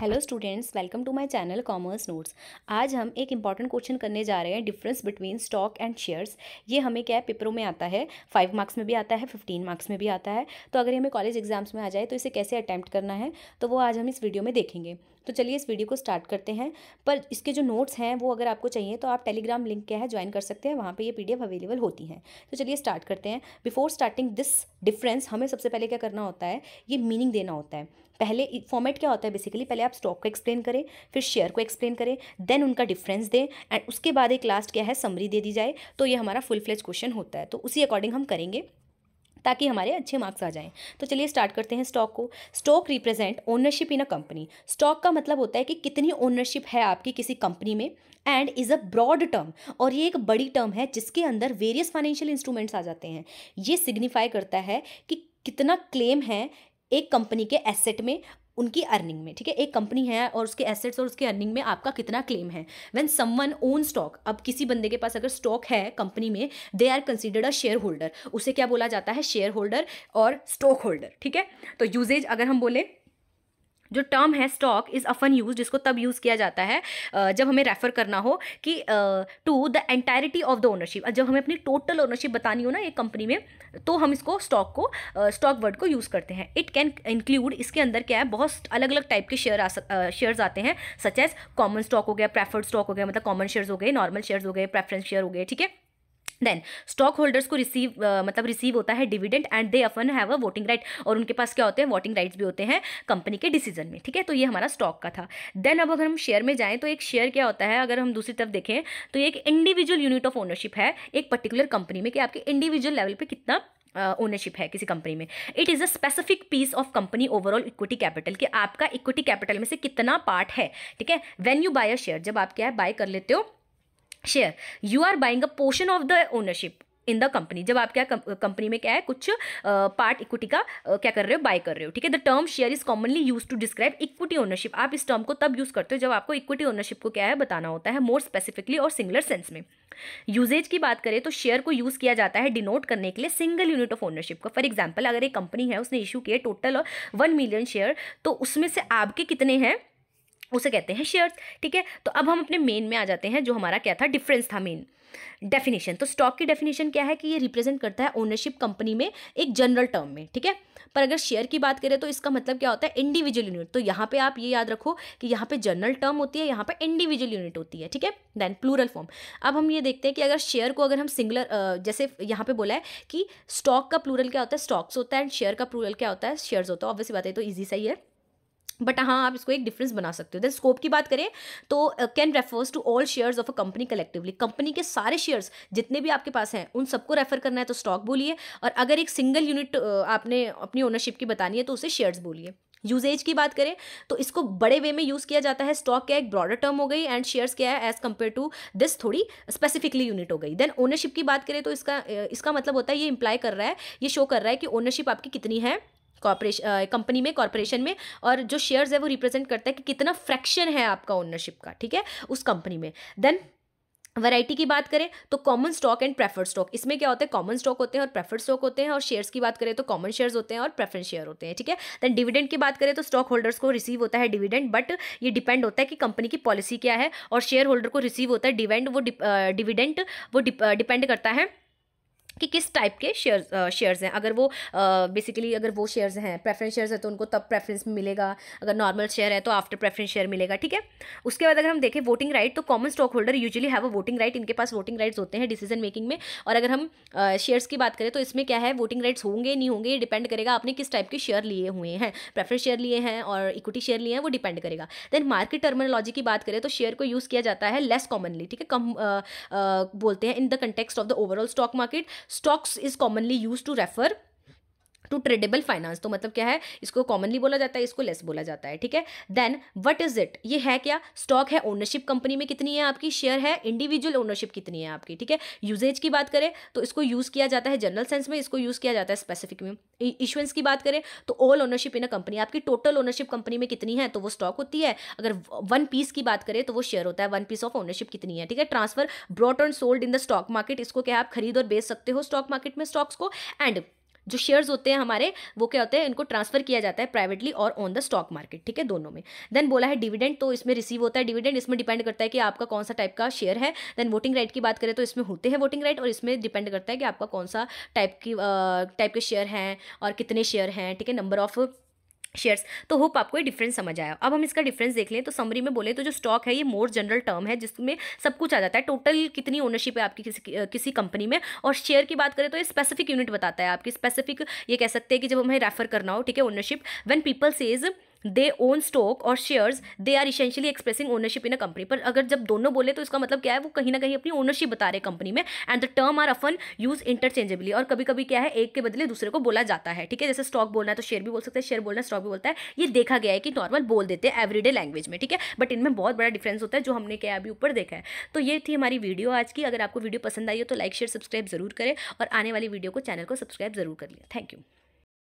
hello students welcome to my channel commerce notes आज हम एक इंपॉर्टेंट क्वेश्चन करने जा रहे हैं difference between stock and shares ये हमें क्या है पेपरों में आता है फाइव मार्क्स में भी आता है फिफ्टीन मार्क्स में भी आता है तो अगर हमें कॉलेज एग्जाम्स में आ जाए तो इसे कैसे अटैम्प्ट करना है तो वो आज हम इस वीडियो में देखेंगे तो चलिए इस वीडियो को स्टार्ट करते हैं पर इसके जो नोट्स हैं वो अगर आपको चाहिए तो आप टेलीग्राम लिंक क्या है ज्वाइन कर सकते हैं वहाँ पर ये पी अवेलेबल होती हैं तो चलिए स्टार्ट करते हैं बिफोर स्टार्टिंग दिस डिफरेंस हमें सबसे पहले क्या करना होता है ये मीनिंग देना होता है पहले फॉर्मेट क्या होता है बेसिकली पहले आप स्टॉक को एक्सप्लेन करें फिर शेयर को एक्सप्लेन करें देन उनका डिफरेंस दें एंड उसके बाद एक लास्ट क्या है समरी दे दी जाए तो ये हमारा फुल फ्लेज क्वेश्चन होता है तो उसी अकॉर्डिंग हम करेंगे ताकि हमारे अच्छे मार्क्स आ जाएं तो चलिए स्टार्ट करते हैं स्टॉक को stock represent ownership in a company stock का मतलब होता है कि कितनी ओनरशिप है आपकी किसी कंपनी में and is a broad term और ये एक बड़ी टर्म है जिसके अंदर वेरियस फाइनेंशियल इंस्ट्रूमेंट्स आ जाते हैं ये सिग्निफाई करता है कि कितना क्लेम है एक कंपनी के एसेट में उनकी अर्निंग में ठीक है एक कंपनी है और उसके एसेट्स और उसके अर्निंग में आपका कितना क्लेम है व्हेन समवन ओन स्टॉक अब किसी बंदे के पास अगर स्टॉक है कंपनी में they are considered a share holder उसे क्या बोला जाता है शेयर होल्डर और स्टॉक होल्डर ठीक है तो यूजेज अगर हम बोले जो टर्म है स्टॉक इज़ अफन यूज जिसको तब यूज़ किया जाता है जब हमें रेफर करना हो कि to the entirety of the ownership जब हमें अपनी टोटल ओनरशिप बतानी हो ना एक कंपनी में तो हम इसको स्टॉक को स्टॉक वर्ड को यूज़ करते हैं इट कैन इंक्लूड इसके अंदर क्या है बहुत अलग अलग टाइप के शेयर आ शेयर्स आते हैं सच एज कॉमन स्टॉक हो गया प्रेफर्ड स्टॉक हो गया मतलब कॉमन शेयर्स हो गए नॉर्मल शेयर्स हो गए प्रेफरेंस शेयर हो गए ठीक है देन स्टॉक होल्डर्स को रिसीव uh, मतलब रिसीव होता है dividend and they often have a voting right और उनके पास क्या होते हैं वोटिंग राइट्स भी होते हैं कंपनी के डिसीजन में ठीक है तो ये हमारा स्टॉक का था देन अब अगर हम शेयर में जाएँ तो एक शेयर क्या होता है अगर हम दूसरी तरफ देखें तो एक इंडिविजुअल यूनिट ऑफ ओनरशिप है एक पर्टिकुलर कंपनी में कि आपके इंडिविजुअल लेवल पर कितना ओनरशिप uh, है किसी कंपनी में it is a specific piece of company overall equity capital कि आपका इक्विटी कैपिटल में से कितना पार्ट है ठीक है when you buy a share जब आप क्या है बाय कर लेते हो share you are buying a portion of the ownership in the company जब आप क्या कंपनी में क्या है कुछ पार्ट इक्विटी का क्या कर रहे हो बाय कर रहे हो ठीक है the term share is commonly use to describe equity ownership आप इस टर्म को तब यूज करते हो जब आपको इक्विटी ओनरशिप को क्या है बताना होता है मोर स्पेसिफिकली और सिंगुलर सेंस में यूजेज की बात करें तो शेयर को यूज किया जाता है डिनोट करने के लिए सिंगल यूनिट ऑफ ओनरशिप का फॉर एग्जाम्पल अगर एक कंपनी है उसने इशू किए टोटल वन मिलियन शेयर तो उसमें से आपके कितने हैं उसे कहते हैं शेयर्स ठीक है तो अब हम अपने मेन में आ जाते हैं जो हमारा क्या था डिफरेंस था मेन डेफिनेशन तो स्टॉक की डेफिनेशन क्या है कि ये रिप्रेजेंट करता है ओनरशिप कंपनी में एक जनरल टर्म में ठीक है पर अगर शेयर की बात करें तो इसका मतलब क्या होता है इंडिविजुअल यूनिट तो यहाँ पे आप ये याद रखो कि यहाँ पे जनरल टर्म होती है यहाँ पे इंडिविजुअल यूनिट होती है ठीक है देन प्लूरल फॉर्म अब हम ये देखते हैं कि अगर शेयर को अगर हम सिंगुलर जैसे यहाँ पे बोला है कि स्टॉक का प्लूरल क्या होता है स्टॉक्स होता है एंड शेयर का प्लूरल क्या होता है शेयर्स होता है ऑब्वियसली बात है तो ईजी सही है बट हाँ आप इसको एक डिफरेंस बना सकते हो दैन स्कोप की बात करें तो can refers to all shares of a company collectively company के सारे शेयर्स जितने भी आपके पास हैं उन सबको रेफर करना है तो स्टॉक बोलिए और अगर एक सिंगल यूनिट uh, आपने अपनी ओनरशिप की बतानी है तो उसे शेयर्स बोलिए यूजेज की बात करें तो इसको बड़े वे में यूज़ किया जाता है स्टॉक क्या एक ब्रॉडर टर्म हो गई एंड शेयर्स क्या है एज कम्पेयर टू दिस थोड़ी स्पेसिफिकली यूनिट हो गई देन ओनरशिप की बात करें तो इसका uh, इसका मतलब होता है ये इंप्लाई कर रहा है ये शो कर रहा है कि ओनरशिप आपकी कितनी है कॉपरेशन कंपनी में कॉरपोरेशन में और जो शेयर्स है वो रिप्रेजेंट करता है कि कितना फ्रैक्शन है आपका ओनरशिप का ठीक है उस कंपनी में देन वैरायटी की बात करें तो common stock and preferred stock इसमें क्या होता है कॉमन स्टॉक होते हैं और प्रेफर्ड स्टॉक होते हैं और शेयर्स की बात करें तो कॉमन शेयर्स होते हैं और प्रेफरेंस शेयर होते हैं ठीक है देन डिविडेंड की बात करें तो स्टॉक होल्डर्स को रिसीव होता है डिविडेंड बट ये डिपेंड होता है कि कंपनी की पॉलिसी क्या है और शेयर होल्डर को रिसीव होता है डिवेंड वो डिविडेंट वो डिपेंड करता है कि किस टाइप के शेयर शेयर्स हैं अगर वो बेसिकली अगर वो शेयर्स हैं प्रेफरेंस शेयर्स हैं तो उनको तब प्रेफरेंस मिलेगा अगर नॉर्मल शेयर है तो आफ्टर प्रेफरेंस शेयर मिलेगा ठीक है उसके बाद अगर हम देखें वोटिंग राइट तो common stock holder usually have a voting right इनके पास वोटिंग राइट्स होते हैं डिसीजन मेकिंग में और अगर हम शेयर्स की बात करें तो इसमें क्या है वोटिंग राइट्स होंगे नहीं होंगे ये डिपेंड करेगा आपने किस टाइप के शेयर लिए हुए हैं प्रेफरेंस शेयर लिए हैं और इक्विटी शेयर लिए हैं वो डिपेंड करेगा देन मार्केट टर्मिनोलॉजी की बात करें तो शेयर को यूज़ किया जाता है लेस कॉमनली ठीक है कम बोलते हैं in the context of the overall stock market Stocks is commonly used to refer to tradeable finance तो मतलब क्या है इसको कॉमनली बोला जाता है इसको लेस बोला जाता है ठीक है देन वट इज इट ये है क्या स्टॉक है ओनरशिप कंपनी में कितनी है आपकी शेयर है इंडिविजुअल ओनरशिप कितनी है आपकी ठीक है यूजेज की बात करें तो इसको यूज़ किया जाता है जनरल सेंस में इसको यूज़ किया जाता है स्पेसिफिक में इशुएंस की बात करें तो all ownership in a company आपकी टोटल ओनरशिप कंपनी में कितनी है तो वो स्टॉक होती है अगर वन पीस की बात करें तो वो शेयर होता है वन पीस ऑफ ओनरशिप कितनी है ठीक है transfer brought and sold in the stock market इसको क्या आप खरीद और बेच सकते हो स्टॉक मार्केट में स्टॉक्स को एंड जो शेयर्स होते हैं हमारे वो क्या होते हैं इनको ट्रांसफर किया जाता है प्राइवेटली और ऑन द स्टॉक मार्केट ठीक है दोनों में देन बोला है डिविडेंड तो इसमें रिसीव होता है डिविडेंड इसमें डिपेंड करता है कि आपका कौन सा टाइप का शेयर है देन वोटिंग राइट की बात करें तो इसमें होते हैं वोटिंग राइट और इसमें डिपेंड करता है कि आपका कौन सा टाइप की टाइप के शेयर हैं और कितने शेयर हैं ठीक है नंबर ऑफ़ शेयर्स तो होप आपको ये डिफरेंस समझ आया अब हम इसका डिफरेंस देख लें तो समरी में बोले तो जो स्टॉक है ये मोर जनरल टर्म है जिसमें सब कुछ आ जाता है टोटल कितनी ओनरशिप है आपकी किसी किसी कंपनी में और शेयर की बात करें तो ये स्पेसिफिक यूनिट बताता है आपकी स्पेसिफिक ये कह सकते हैं कि जब हमें रेफर करना हो ठीक है ownership when people says they own stock और shares they are essentially expressing ownership in a company पर अगर जब दोनों बोले तो इसका मतलब क्या है वो कहीं ना कहीं अपनी ओनरशिप बता रहे कंपनी में and the term are often use interchangeably और कभी कभी क्या है एक के बदले दूसरे को बोला जाता है ठीक है जैसे स्टॉक बोलना है तो शेयर भी बोल सकते हैं शेयर बोलना है स्टॉक भी बोलता है ये देखा गया है कि नॉर्मल बोल देते हैं एवरीडे लैंग्वेज में ठीक है बट इनमें बहुत बड़ा डिफरेंस होता है जो हमने क्या अभी ऊपर देखा है तो ये थी हमारी वीडियो आज की अगर आपको वीडियो पसंद आई हो तो लाइक शेयर सब्सक्राइब जरूर करें और आने वाली वीडियो को चैनल को सब्सक्राइब जरूर कर लिया थैंक यू